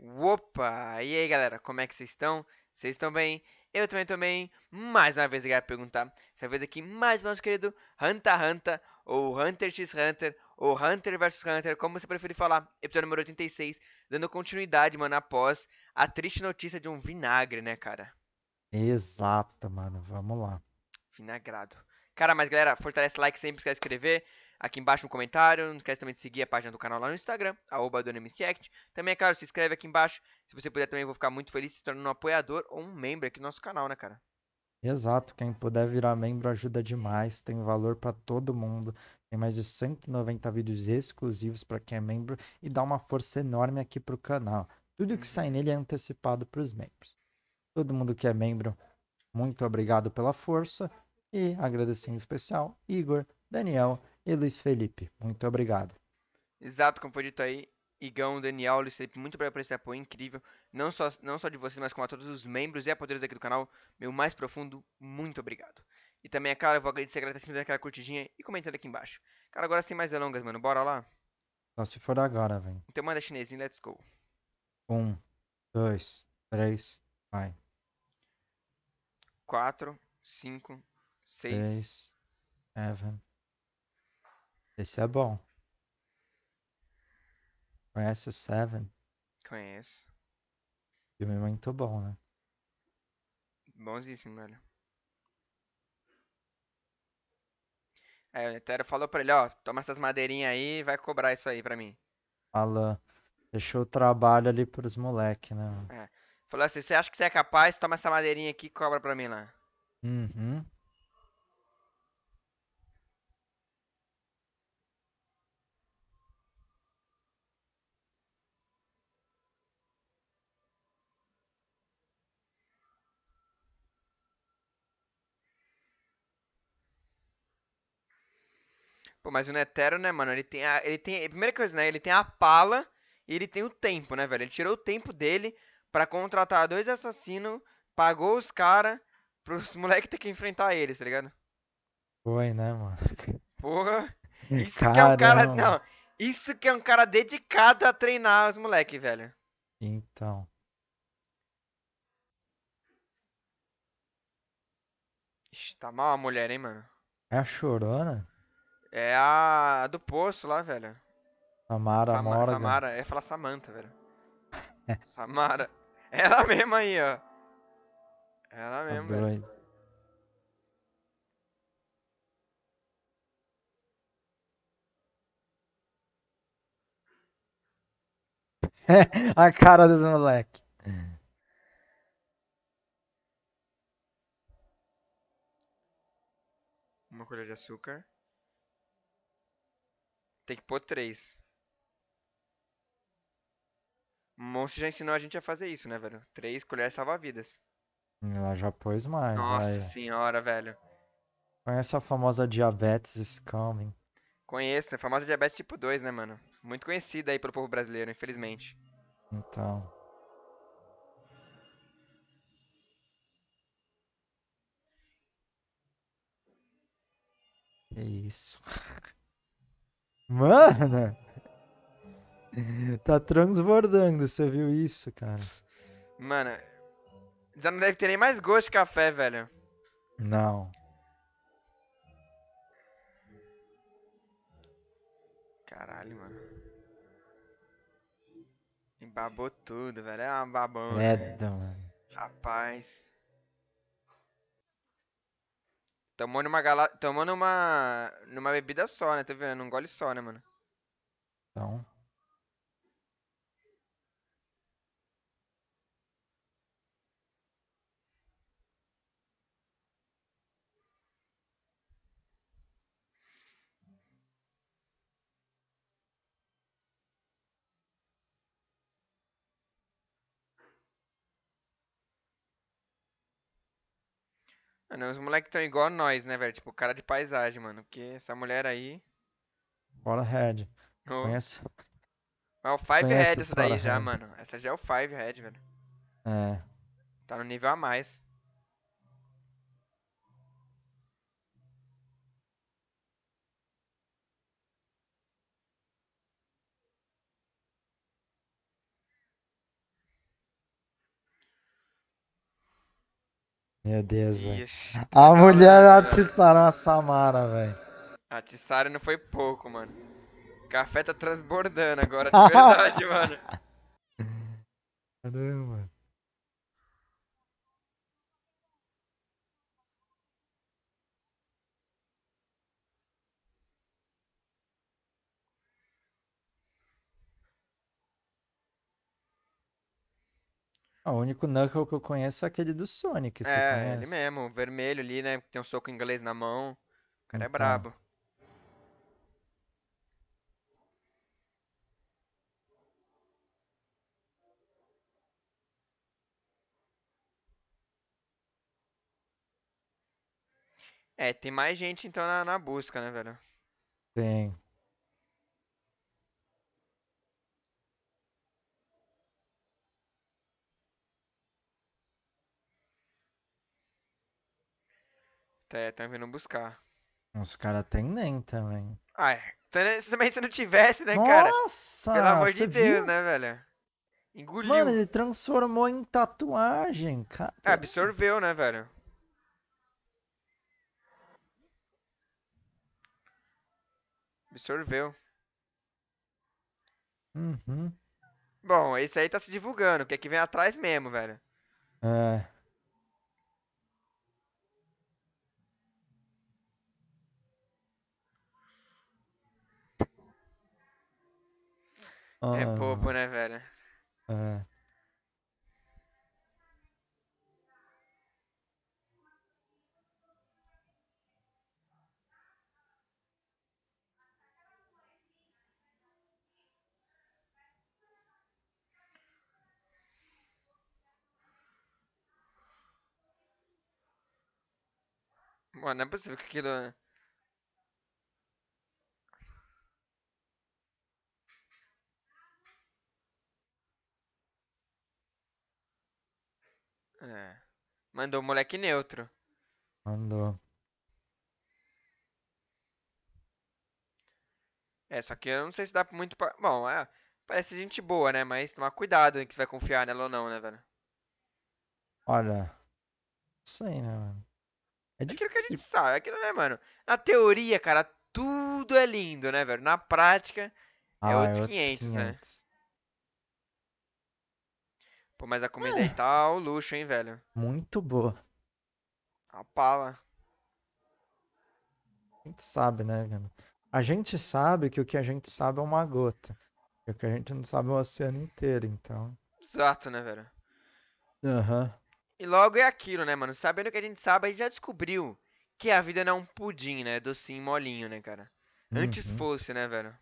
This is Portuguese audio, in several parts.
Opa! E aí galera, como é que vocês estão? Vocês estão bem? Eu também estou bem. Mais uma vez eu quero perguntar. Essa vez aqui, mais nosso querido Hunter Hunter, ou Hunter x Hunter, ou Hunter vs Hunter, como você prefere falar. Episódio número 86, dando continuidade, mano, após a triste notícia de um vinagre, né, cara? Exato, mano. Vamos lá. Vinagrado. Cara, mas galera, fortalece like sempre, se inscrever aqui embaixo no comentário. Não esquece também de seguir a página do canal lá no Instagram, arroba Também, é claro, se inscreve aqui embaixo. Se você puder também, vou ficar muito feliz se tornando um apoiador ou um membro aqui do nosso canal, né, cara? Exato, quem puder virar membro ajuda demais, tem valor para todo mundo. Tem mais de 190 vídeos exclusivos para quem é membro e dá uma força enorme aqui pro canal. Tudo que uhum. sai nele é antecipado para os membros. Todo mundo que é membro, muito obrigado pela força e agradecendo em especial Igor, Daniel e Luiz Felipe. Muito obrigado. Exato, como foi dito aí, Igão, Daniel, Luiz Felipe, muito obrigado por esse apoio incrível. Não só, não só de vocês, mas como a todos os membros e apoiadores aqui do canal. Meu mais profundo, muito obrigado. E também, é claro, eu vou agradecer a galera que aquela curtidinha e comentando aqui embaixo. Cara, agora sem mais delongas, mano. Bora lá? Só se for agora, velho. Então manda chinesinho, let's go. Um, dois, três, vai. Quatro, cinco, seis. Três, Evan. Esse é bom. Conhece o Seven? Conheço. Filme muito bom, né? Bonzíssimo, velho. É, o Netero falou pra ele, ó, toma essas madeirinhas aí e vai cobrar isso aí pra mim. Alan, deixou o trabalho ali pros moleque, né? É. Falou assim, você acha que você é capaz? Toma essa madeirinha aqui e cobra pra mim lá. Uhum. Pô, mas o Netero, né, mano, ele tem a, ele tem, primeira coisa, né, ele tem a pala e ele tem o tempo, né, velho? Ele tirou o tempo dele para contratar dois assassinos, pagou os caras pros moleques ter que enfrentar eles, tá ligado? Foi, né, mano? Porra. Isso Caramba. que é um cara, não, isso que é um cara dedicado a treinar os moleques, velho. Então. Ixi, tá mal a mulher, hein, mano? É a chorona? É a do poço lá, velho. Samara, Sam Morgan. Samara, é falar Samanta, velho. Samara. Ela mesma aí, ó. Ela tá mesma, tá velho. a cara dos moleque. Uma colher de açúcar. Tem que pôr três. Monstro já ensinou a gente a fazer isso, né, velho? Três colheres salva-vidas. Ela já pôs mais. Nossa aí. senhora, velho. Conhece a famosa diabetes scamming? Conheço, a famosa diabetes tipo 2, né, mano? Muito conhecida aí pelo povo brasileiro, infelizmente. Então. É isso. Mano! Tá transbordando, você viu isso, cara? Mano, já não deve ter nem mais gosto de café, velho. Não. Caralho, mano. Embabou tudo, velho. É uma babão. É mano. Rapaz. Tomou numa gala... Tomou numa... Numa bebida só, né? Tá vendo? Num gole só, né, mano? Então... Mano, né? os moleques estão igual a nós, né, velho? Tipo, cara de paisagem, mano. Porque essa mulher aí. Bora Head. Oh. Conhece? É o Five Head essa daí já, head. mano. Essa já é o Five Head, velho. É. Tá no nível a mais. Meu Deus, A mulher né, atiçaram a Samara, velho. Atiçaram não foi pouco, mano. Café tá transbordando agora, de verdade, mano. Caramba. Ah, o único Knuckle que eu conheço é aquele do Sonic. é, ele mesmo, o vermelho ali, né? Tem um soco inglês na mão. O cara é então. é brabo. É, tem mais gente então na, na busca, né, velho? Tem. É, tá vindo buscar. Os caras tem nem também. Ah, é. Então, né, se também se não tivesse, né, Nossa, cara? Nossa! Pelo amor de Deus, viu? né, velho? Engoliu. Mano, ele transformou em tatuagem, cara. É, absorveu, né, velho? Absorveu. Uhum. Bom, esse aí tá se divulgando. O que é que vem atrás mesmo, velho? É. É ah. É bobo, né, velho? É. Mano, não é possível que aquilo. É. Mandou moleque neutro. Mandou. É, só que eu não sei se dá muito pra. Bom, é. Parece gente boa, né? Mas tomar cuidado em que você vai confiar nela ou não, né, velho? Olha. aí, né, mano? É difícil. aquilo que a gente sabe, aquilo, né, mano? Na teoria, cara, tudo é lindo, né, velho? Na prática, ah, é, é outros é 500, 500, né? Pô, mas a comida é. aí tá o luxo, hein, velho? Muito boa. A pala. A gente sabe, né, cara? A gente sabe que o que a gente sabe é uma gota. E o que a gente não sabe é o oceano inteiro, então. Exato, né, velho? Aham. Uhum. E logo é aquilo, né, mano? Sabendo o que a gente sabe, a gente já descobriu que a vida não é um pudim, né? Docinho molinho, né, cara? Antes uhum. fosse, né, velho?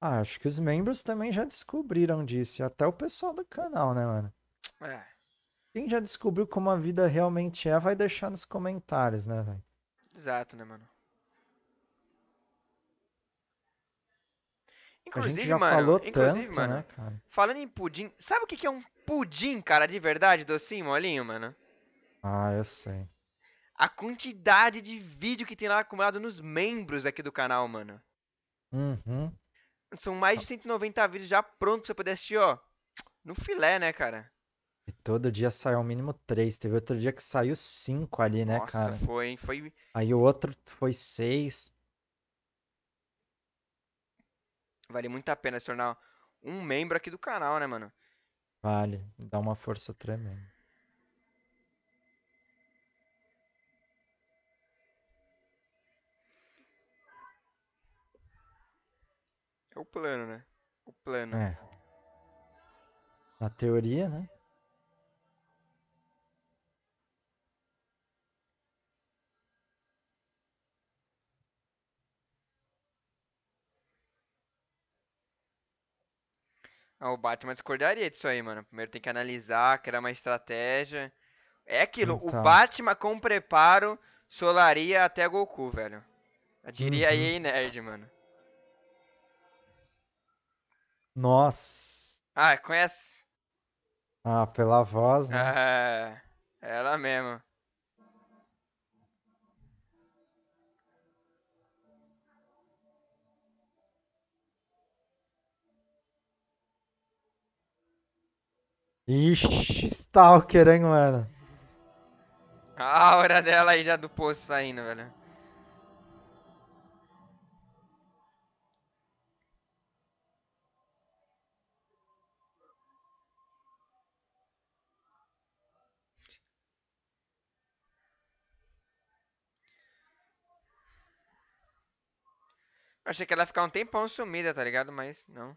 Ah, acho que os membros também já descobriram disso. E até o pessoal do canal, né, mano? É. Quem já descobriu como a vida realmente é, vai deixar nos comentários, né, velho? Exato, né, mano? Inclusive, a gente já mano, falou tanto, mano, né, cara? Falando em pudim, sabe o que é um pudim, cara, de verdade, docinho, molinho, mano? Ah, eu sei. A quantidade de vídeo que tem lá acumulado nos membros aqui do canal, mano. Uhum. São mais de 190 tá. vídeos já prontos pra você poder assistir, ó. No filé, né, cara? E todo dia sai ao mínimo três. Teve outro dia que saiu cinco ali, né, Nossa, cara? Foi, hein? Foi. Aí o outro foi seis. Vale muito a pena se tornar um membro aqui do canal, né, mano? Vale. Dá uma força tremenda. É o plano, né? O plano. É. Na teoria, né? Ah, o Batman discordaria disso aí, mano. Primeiro tem que analisar, criar uma estratégia. É aquilo, então. o Batman com preparo solaria até Goku, velho. Eu diria uhum. aí, nerd, mano. Nossa. Ah, conhece? Ah, pela voz, né? Ah, é, ela mesmo. Ixi, Stalker, hein, mano? A aura dela aí já do poço saindo, velho. achei que ela ia ficar um tempão sumida, tá ligado? Mas não.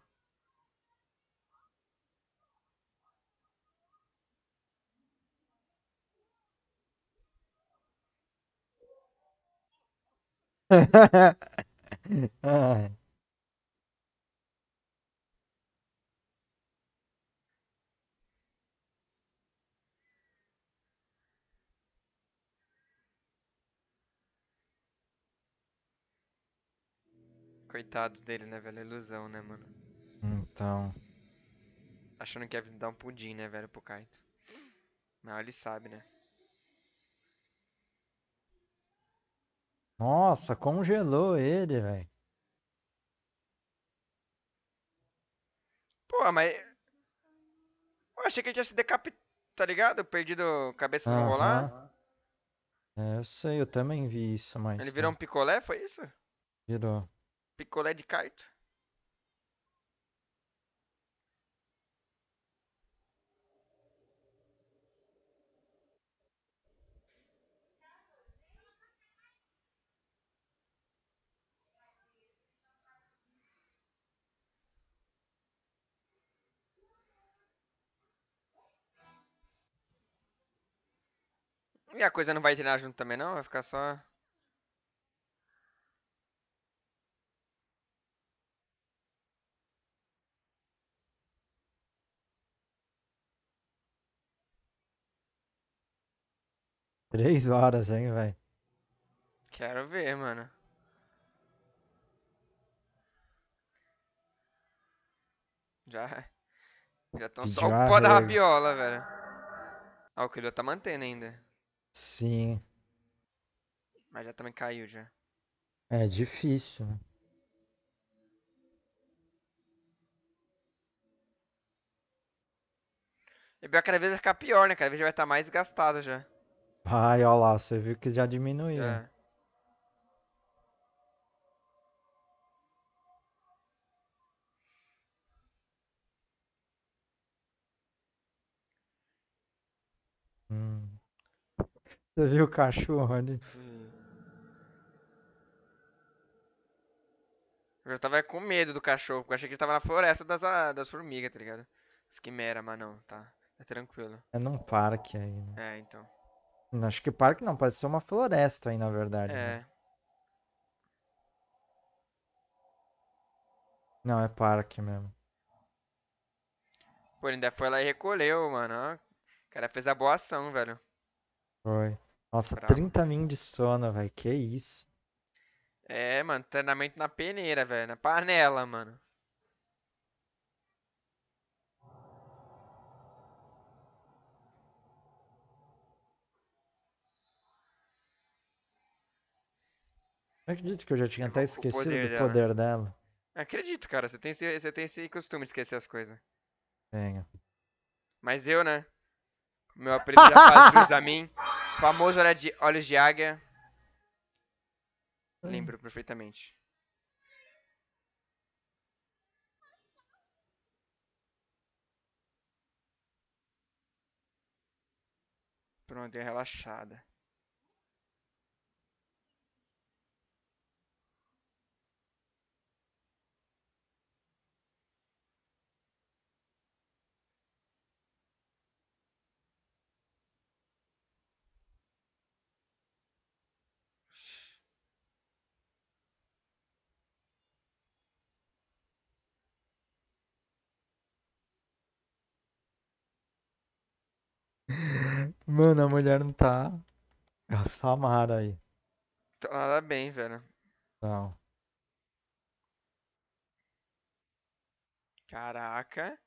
ah. Coitado dele, né, velho? É ilusão, né, mano? Então. Achando que ia dar um pudim, né, velho, pro Kaito. Mas ele sabe, né? Nossa, congelou ele, velho. Pô, mas. Eu achei que ele tinha se decapitado, tá ligado? Perdido cabeça uhum. no rolar. É, eu sei, eu também vi isso, mas. Ele virou um picolé, foi isso? Virou. Picolé de carta? E a coisa não vai treinar junto também não? Vai ficar só... Três horas, hein, velho? Quero ver, mano. Já. Já estão só o pó da rabiola, velho. Ah, o Killua tá mantendo ainda. Sim. Mas já também caiu já. É difícil, né? E cada vez vai ficar pior, né? Cada vez já vai estar mais gastado já. Ai, olha lá, você viu que já diminuiu. É. Hum. Você viu o cachorro ali? Hum. Eu já tava com medo do cachorro, porque eu achei que ele tava na floresta das, ah, das formigas, tá ligado? As quimeras, mas não, tá. É tranquilo. É num parque aí. Né? É, então. Acho que parque não, pode ser uma floresta aí, na verdade. Né? É. Né? Não, é parque mesmo. Pô, ele ainda foi lá e recolheu, mano. O cara fez a boa ação, velho. Foi. Nossa, Bravo. 30 min de sono, velho. Que isso. É, mano, treinamento na peneira, velho. Na panela, mano. acredito que eu já tinha tipo, até esquecido poder do poder dela. Acredito, cara. Você tem, esse, você tem esse costume de esquecer as coisas. Tenho. Mas eu, né? Meu apelido já faz jus a mim. Famoso olha de, Olhos de Águia. Lembro perfeitamente. Pronto, é relaxada. Mano, a mulher não tá. É a Samara aí. Tá nada bem, velho. Não. Caraca.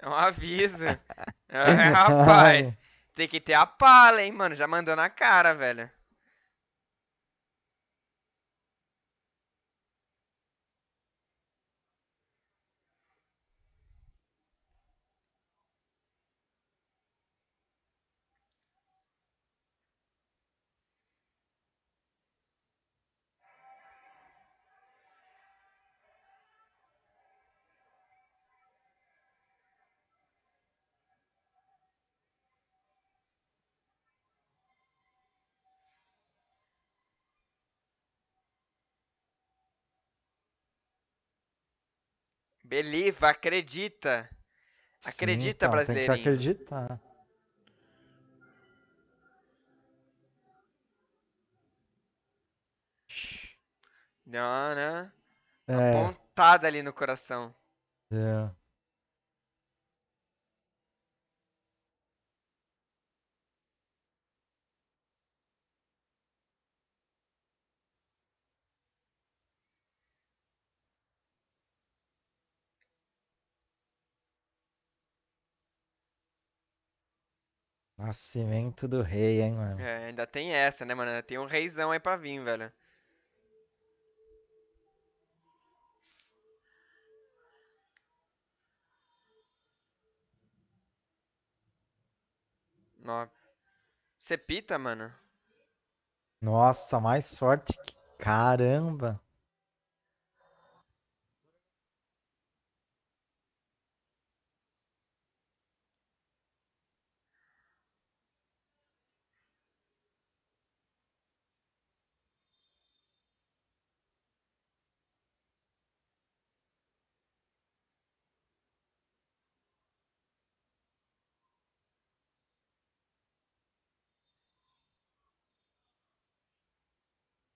É um aviso. É, rapaz. Tem que ter a pala, hein, mano. Já mandou na cara, velho. Believe, acredita. Acredita, brasileiro. então, Tem que acreditar. Não, né? É. Apontada ali no coração. É. Nascimento do rei, hein, mano. É, ainda tem essa, né, mano? tem um reizão aí pra vir, velho. Nossa, Você pita, mano? Nossa, mais forte que... Caramba!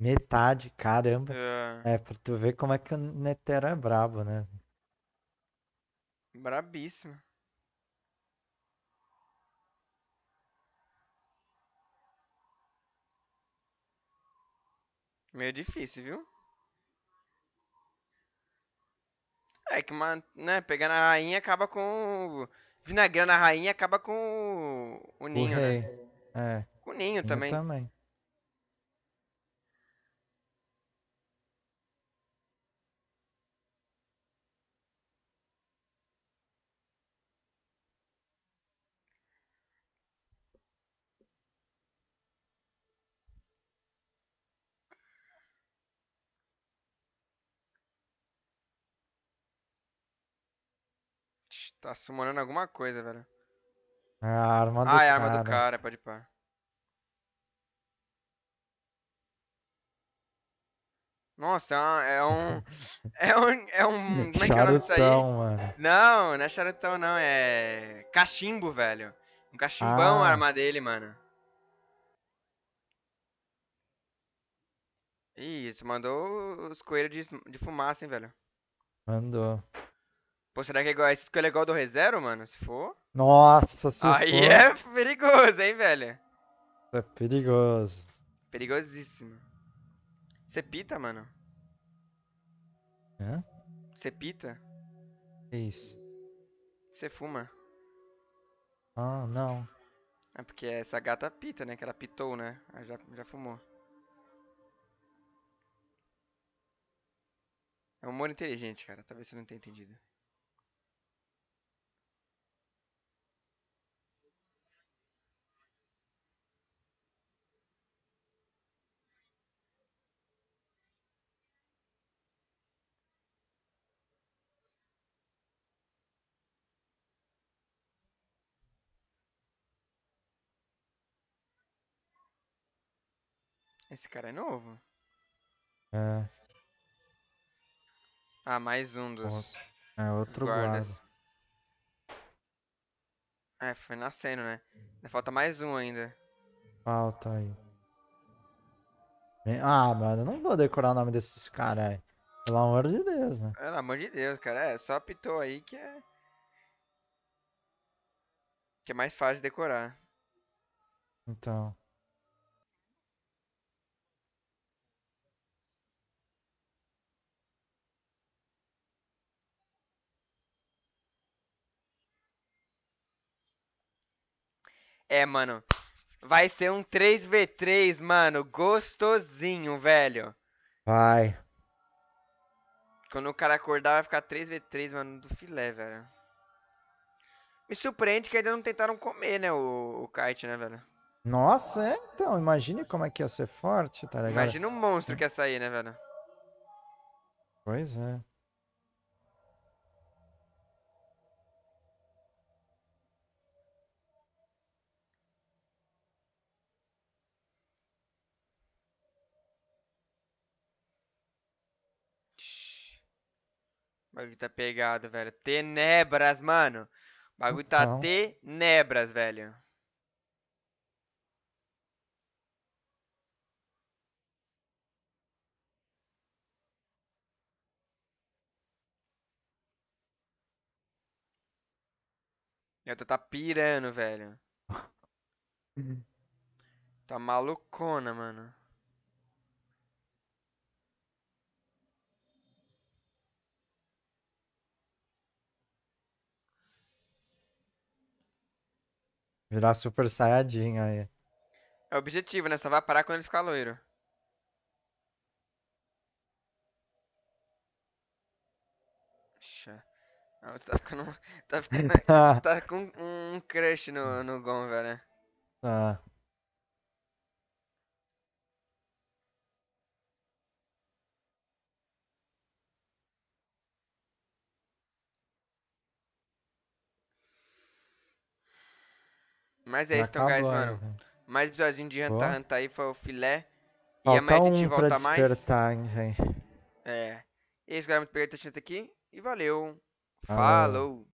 Metade, caramba. É. é, pra tu ver como é que o Netero é brabo, né? Brabíssimo. Meio difícil, viu? É que uma, né, pegando a rainha acaba com. vinagre a rainha acaba com o, o ninho, o né? É. Com o ninho também. Eu também. Tá sumorando alguma coisa, velho. É a arma ah, do cara. Ah, é a arma do cara, pode pá. Nossa, é, é, é um. É um. É um. Como é que é o nome disso aí? Mano. Não, não é charutão, não. É. Cachimbo, velho. Um cachimbão ah. a arma dele, mano. Ih, isso mandou os coelhos de, de fumaça, hein, velho. Mandou. Pô, será que é igual, essa escolha é igual do ReZero, mano? Se for. Nossa, se Aí for. é perigoso, hein, velho? É perigoso. Perigosíssimo. Você pita, mano? Hã? Você pita? Que isso? Você fuma? Ah, não. É porque essa gata pita, né? Que ela pitou, né? Ela já, já fumou. É um humor inteligente, cara. Talvez você não tenha entendido. Esse cara é novo? É. Ah, mais um dos. Outro. É, outro guardas. guarda. É, foi nascendo, né? Falta mais um ainda. Falta aí. Ah, mano, eu não vou decorar o nome desses caras Pelo amor de Deus, né? Pelo amor de Deus, cara. É, só apitou aí que é. Que é mais fácil decorar. Então. É, mano. Vai ser um 3v3, mano. Gostosinho, velho. Vai. Quando o cara acordar, vai ficar 3v3, mano, do filé, velho. Me surpreende que ainda não tentaram comer, né, o, o kite, né, velho? Nossa, é? Então, imagine como é que ia ser forte, tá ligado? Imagina um monstro que ia sair, né, velho? Pois é. O bagulho tá pegado, velho. Tenebras, mano. O bagulho tá então... tá tenebras, velho. Eu tô tá pirando, velho. Tá malucona, mano. Virar super saiyajin aí. É o objetivo, né? Só vai parar quando ele ficar loiro. Você tá ficando. Tá ficando. tá com um crush no, no Gon, velho. Né? Ah. Mas é isso, então, guys, mano. Né? Mais episódiozinho de Hunter Hunter aí foi o filé. E Falta amanhã a gente volta mais. Despertar, hein, é. E é isso, galera. Muito obrigado por ter aqui. E valeu. Falou. Falou.